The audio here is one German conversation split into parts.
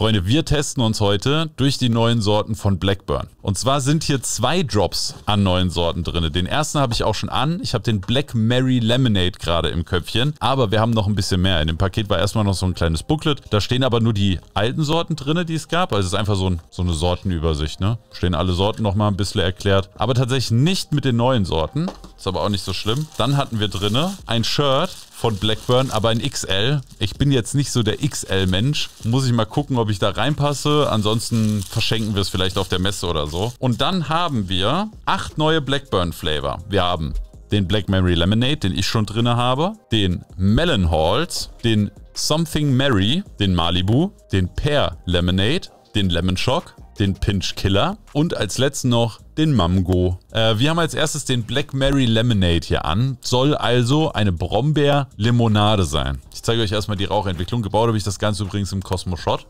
Freunde, wir testen uns heute durch die neuen Sorten von Blackburn. Und zwar sind hier zwei Drops an neuen Sorten drin. Den ersten habe ich auch schon an. Ich habe den Black Mary Lemonade gerade im Köpfchen. Aber wir haben noch ein bisschen mehr. In dem Paket war erstmal noch so ein kleines Booklet. Da stehen aber nur die alten Sorten drin, die es gab. Also es ist einfach so, ein, so eine Sortenübersicht. Ne? Stehen alle Sorten nochmal ein bisschen erklärt. Aber tatsächlich nicht mit den neuen Sorten. Ist aber auch nicht so schlimm. Dann hatten wir drinne ein Shirt von Blackburn, aber ein XL. Ich bin jetzt nicht so der XL-Mensch. Muss ich mal gucken, ob ich da reinpasse. Ansonsten verschenken wir es vielleicht auf der Messe oder so. Und dann haben wir acht neue Blackburn-Flavor. Wir haben den Black Mary Lemonade, den ich schon drinne habe, den Melon Halls, den Something Mary, den Malibu, den Pear Lemonade, den Lemon Shock, den Pinch Killer und als letzten noch den Mango. Äh, wir haben als erstes den Black Mary Lemonade hier an. Soll also eine Brombeer-Limonade sein. Ich zeige euch erstmal die Rauchentwicklung. Gebaut habe ich das Ganze übrigens im Cosmo Shot.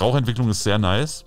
Rauchentwicklung ist sehr nice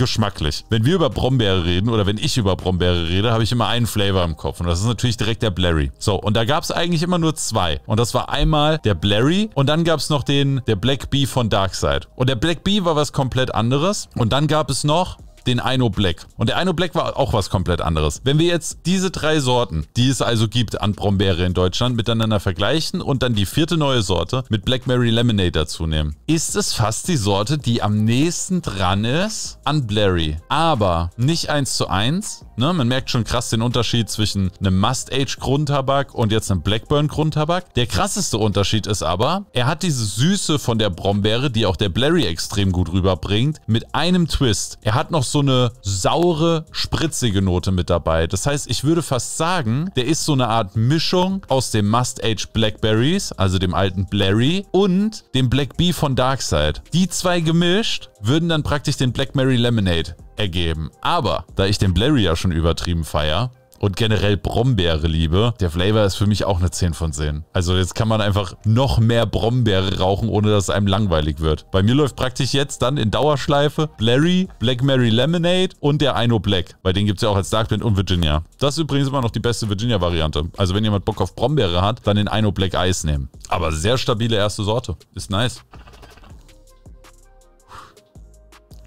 geschmacklich. Wenn wir über Brombeere reden oder wenn ich über Brombeere rede, habe ich immer einen Flavor im Kopf und das ist natürlich direkt der Blairy. So, und da gab es eigentlich immer nur zwei und das war einmal der Blairy und dann gab es noch den, der Black Bee von Darkseid. Und der Black Bee war was komplett anderes und dann gab es noch den Aino Black. Und der Aino Black war auch was komplett anderes. Wenn wir jetzt diese drei Sorten, die es also gibt an Brombeere in Deutschland, miteinander vergleichen und dann die vierte neue Sorte mit Blackberry Lemonade dazu nehmen, ist es fast die Sorte, die am nächsten dran ist an Blairy. Aber nicht eins zu eins. Ne? Man merkt schon krass den Unterschied zwischen einem Must-Age-Grundtabak und jetzt einem Blackburn-Grundtabak. Der krasseste Unterschied ist aber, er hat diese Süße von der Brombeere, die auch der Blairy extrem gut rüberbringt, mit einem Twist. Er hat noch so eine saure, spritzige Note mit dabei. Das heißt, ich würde fast sagen, der ist so eine Art Mischung aus dem Must-Age Blackberries, also dem alten Blairy, und dem Black Bee von Darkseid. Die zwei gemischt würden dann praktisch den Blackberry Lemonade ergeben. Aber da ich den Blairy ja schon übertrieben feier, und generell Brombeere liebe. Der Flavor ist für mich auch eine 10 von 10. Also jetzt kann man einfach noch mehr Brombeere rauchen, ohne dass es einem langweilig wird. Bei mir läuft praktisch jetzt dann in Dauerschleife Larry, Black Mary Lemonade und der Ino Black. Bei denen gibt es ja auch als Dark Blend und Virginia. Das ist übrigens immer noch die beste Virginia-Variante. Also wenn jemand Bock auf Brombeere hat, dann den Ino Black Ice nehmen. Aber sehr stabile erste Sorte. Ist nice.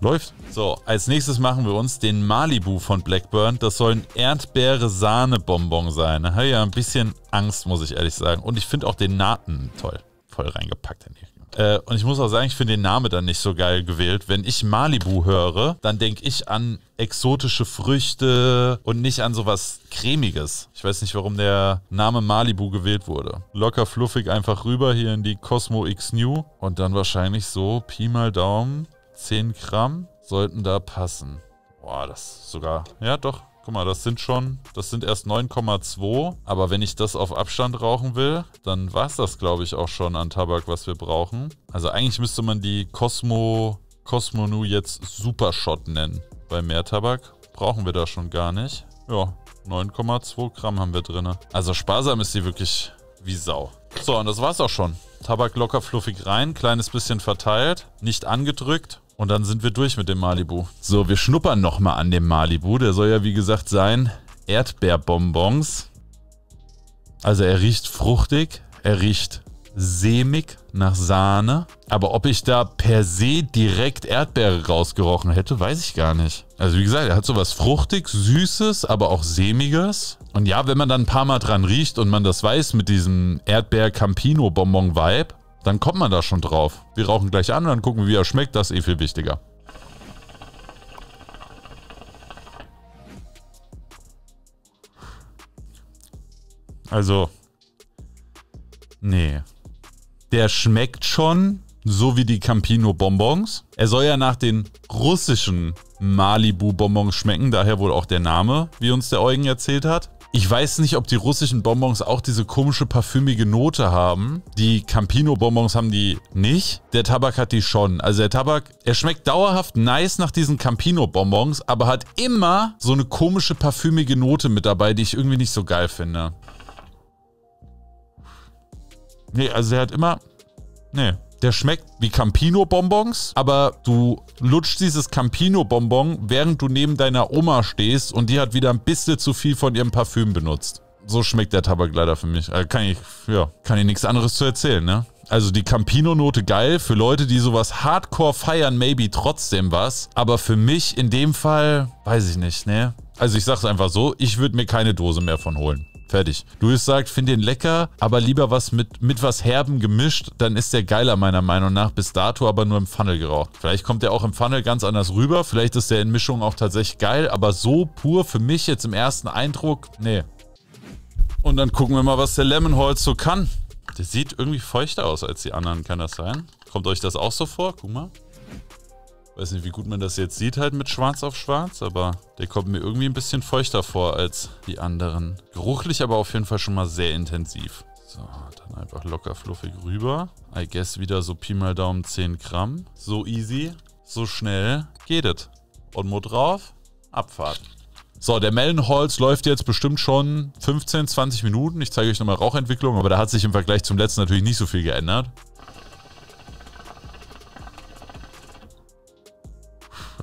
Läuft. So, als nächstes machen wir uns den Malibu von Blackburn. Das soll ein Erdbeere-Sahne-Bonbon sein. Da habe ich ja ein bisschen Angst, muss ich ehrlich sagen. Und ich finde auch den Naten toll. Voll reingepackt in die äh, und ich muss auch sagen, ich finde den Namen dann nicht so geil gewählt. Wenn ich Malibu höre, dann denke ich an exotische Früchte und nicht an sowas cremiges. Ich weiß nicht, warum der Name Malibu gewählt wurde. Locker fluffig einfach rüber hier in die Cosmo X New und dann wahrscheinlich so Pi mal Daumen 10 Gramm sollten da passen. Boah, das ist sogar. Ja, doch. Guck mal, das sind schon, das sind erst 9,2. Aber wenn ich das auf Abstand rauchen will, dann war es das, glaube ich, auch schon an Tabak, was wir brauchen. Also eigentlich müsste man die Cosmo, Cosmo Nu jetzt Supershot nennen. Bei mehr Tabak brauchen wir da schon gar nicht. Ja, 9,2 Gramm haben wir drin. Also sparsam ist sie wirklich wie Sau. So, und das war's auch schon. Tabak locker fluffig rein, kleines bisschen verteilt, nicht angedrückt, und dann sind wir durch mit dem Malibu. So, wir schnuppern nochmal an dem Malibu. Der soll ja wie gesagt sein Erdbeerbonbons. Also er riecht fruchtig, er riecht sämig nach Sahne. Aber ob ich da per se direkt Erdbeere rausgerochen hätte, weiß ich gar nicht. Also wie gesagt, er hat sowas fruchtig, süßes, aber auch sämiges. Und ja, wenn man dann ein paar Mal dran riecht und man das weiß mit diesem Erdbeer-Campino-Bonbon-Vibe, dann kommt man da schon drauf. Wir rauchen gleich an und dann gucken, wie er schmeckt. Das ist eh viel wichtiger. Also, nee. Der schmeckt schon so wie die Campino Bonbons. Er soll ja nach den russischen Malibu Bonbons schmecken, daher wohl auch der Name, wie uns der Eugen erzählt hat. Ich weiß nicht, ob die russischen Bonbons auch diese komische parfümige Note haben. Die Campino-Bonbons haben die nicht. Der Tabak hat die schon. Also der Tabak, er schmeckt dauerhaft nice nach diesen Campino-Bonbons, aber hat immer so eine komische parfümige Note mit dabei, die ich irgendwie nicht so geil finde. Nee, also er hat immer... Nee, der schmeckt wie Campino-Bonbons, aber du lutscht dieses Campino-Bonbon, während du neben deiner Oma stehst und die hat wieder ein bisschen zu viel von ihrem Parfüm benutzt. So schmeckt der Tabak leider für mich. Also kann ich, ja, kann ich nichts anderes zu erzählen, ne? Also die Campino-Note geil, für Leute, die sowas hardcore feiern, maybe trotzdem was. Aber für mich in dem Fall, weiß ich nicht, ne? Also ich sag's einfach so, ich würde mir keine Dose mehr von holen. Fertig. Luis sagt, finde den lecker, aber lieber was mit, mit was Herben gemischt, dann ist der geiler meiner Meinung nach. Bis dato aber nur im Funnel geraucht. Vielleicht kommt der auch im Funnel ganz anders rüber. Vielleicht ist der in Mischung auch tatsächlich geil, aber so pur für mich jetzt im ersten Eindruck, nee. Und dann gucken wir mal, was der Lemon Lemonholz so kann. Der sieht irgendwie feuchter aus als die anderen, kann das sein? Kommt euch das auch so vor? Guck mal. Weiß nicht, wie gut man das jetzt sieht, halt mit Schwarz auf Schwarz, aber der kommt mir irgendwie ein bisschen feuchter vor als die anderen. Geruchlich aber auf jeden Fall schon mal sehr intensiv. So, dann einfach locker fluffig rüber. I guess wieder so Pi mal Daumen 10 Gramm. So easy, so schnell geht es. Und Mut drauf, Abfahrt. So, der Mellenholz läuft jetzt bestimmt schon 15, 20 Minuten. Ich zeige euch nochmal Rauchentwicklung, aber da hat sich im Vergleich zum letzten natürlich nicht so viel geändert.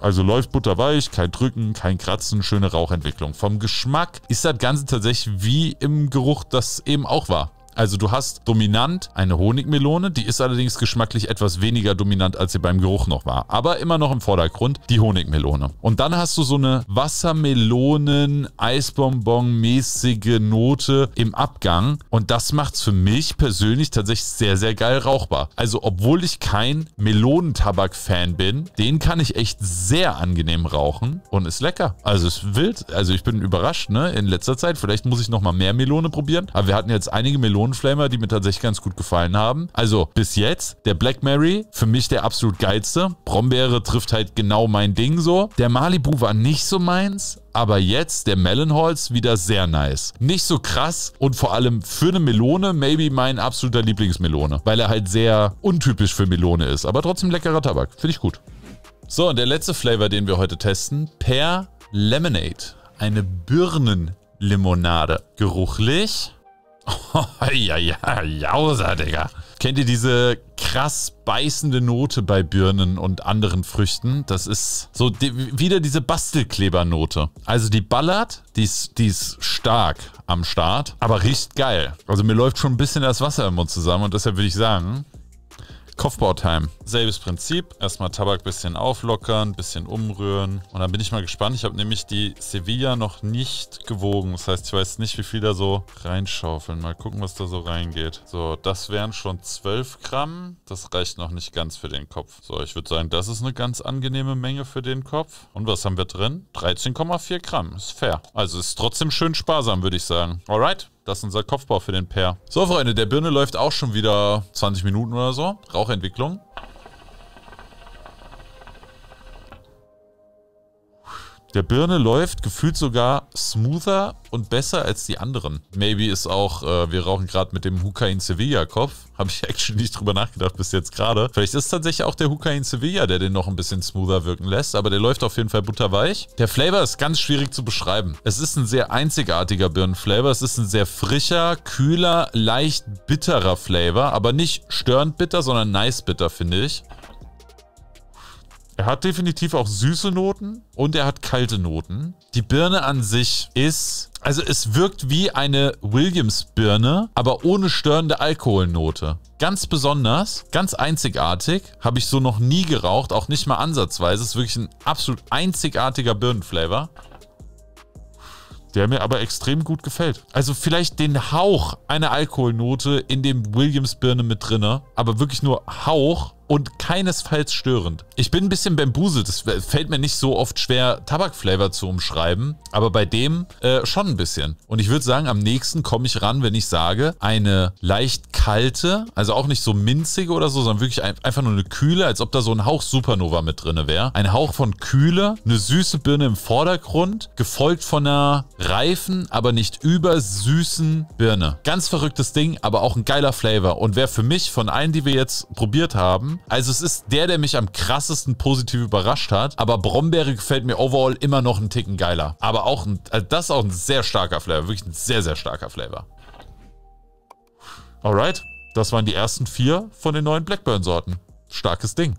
Also läuft butterweich, kein Drücken, kein Kratzen, schöne Rauchentwicklung. Vom Geschmack ist das Ganze tatsächlich wie im Geruch das eben auch war. Also du hast dominant eine Honigmelone, die ist allerdings geschmacklich etwas weniger dominant, als sie beim Geruch noch war. Aber immer noch im Vordergrund die Honigmelone. Und dann hast du so eine Wassermelonen-Eisbonbon-mäßige Note im Abgang. Und das macht es für mich persönlich tatsächlich sehr, sehr geil rauchbar. Also obwohl ich kein Melonentabak-Fan bin, den kann ich echt sehr angenehm rauchen und ist lecker. Also ist wild. Also ich bin überrascht, ne? In letzter Zeit. Vielleicht muss ich nochmal mehr Melone probieren. Aber wir hatten jetzt einige Melonen Flamer, die mir tatsächlich ganz gut gefallen haben. Also bis jetzt der Black Mary, für mich der absolut geilste. Brombeere trifft halt genau mein Ding so. Der Malibu war nicht so meins, aber jetzt der Melonholz wieder sehr nice. Nicht so krass und vor allem für eine Melone, maybe mein absoluter Lieblingsmelone, weil er halt sehr untypisch für Melone ist, aber trotzdem leckerer Tabak. Finde ich gut. So, und der letzte Flavor, den wir heute testen, Per Lemonade. Eine Birnenlimonade. Geruchlich ja, ja, jauser, Digga. Kennt ihr diese krass beißende Note bei Birnen und anderen Früchten? Das ist so die, wieder diese Bastelklebernote. Also die ballert, die ist, die ist stark am Start, aber riecht geil. Also mir läuft schon ein bisschen das Wasser im Mund zusammen und deshalb würde ich sagen, Kopfbautime. Selbes Prinzip. Erstmal Tabak ein bisschen auflockern, ein bisschen umrühren. Und dann bin ich mal gespannt. Ich habe nämlich die Sevilla noch nicht gewogen. Das heißt, ich weiß nicht, wie viel da so reinschaufeln. Mal gucken, was da so reingeht. So, das wären schon 12 Gramm. Das reicht noch nicht ganz für den Kopf. So, ich würde sagen, das ist eine ganz angenehme Menge für den Kopf. Und was haben wir drin? 13,4 Gramm. Ist fair. Also ist trotzdem schön sparsam, würde ich sagen. Alright. Das ist unser Kopfbau für den Pair. So, Freunde, der Birne läuft auch schon wieder 20 Minuten oder so. Rauchentwicklung. Der Birne läuft gefühlt sogar smoother und besser als die anderen. Maybe ist auch, äh, wir rauchen gerade mit dem Hukain Sevilla Kopf. Habe ich actually nicht drüber nachgedacht bis jetzt gerade. Vielleicht ist tatsächlich auch der Hukain Sevilla, der den noch ein bisschen smoother wirken lässt, aber der läuft auf jeden Fall butterweich. Der Flavor ist ganz schwierig zu beschreiben. Es ist ein sehr einzigartiger Birnenflavor. Es ist ein sehr frischer, kühler, leicht bitterer Flavor, aber nicht störend bitter, sondern nice bitter, finde ich. Er hat definitiv auch süße Noten und er hat kalte Noten. Die Birne an sich ist, also es wirkt wie eine Williams-Birne, aber ohne störende Alkoholnote. Ganz besonders, ganz einzigartig, habe ich so noch nie geraucht, auch nicht mal ansatzweise. Ist wirklich ein absolut einzigartiger Birnenflavor der mir aber extrem gut gefällt. Also vielleicht den Hauch einer Alkoholnote in dem Williams-Birne mit drinne, aber wirklich nur Hauch und keinesfalls störend. Ich bin ein bisschen bambuselt, es fällt mir nicht so oft schwer, Tabakflavor zu umschreiben, aber bei dem äh, schon ein bisschen. Und ich würde sagen, am nächsten komme ich ran, wenn ich sage, eine leicht kalte, also auch nicht so minzige oder so, sondern wirklich ein, einfach nur eine kühle, als ob da so ein Hauch Supernova mit drin wäre. Ein Hauch von Kühle, eine süße Birne im Vordergrund, gefolgt von einer reifen, aber nicht übersüßen Birne. Ganz verrücktes Ding, aber auch ein geiler Flavor. Und wer für mich von allen, die wir jetzt probiert haben, also es ist der, der mich am krassesten positiv überrascht hat. Aber Brombeere gefällt mir overall immer noch einen Ticken geiler. Aber auch ein, also das ist auch ein sehr starker Flavor. Wirklich ein sehr, sehr starker Flavor. Alright, das waren die ersten vier von den neuen Blackburn-Sorten. Starkes Ding.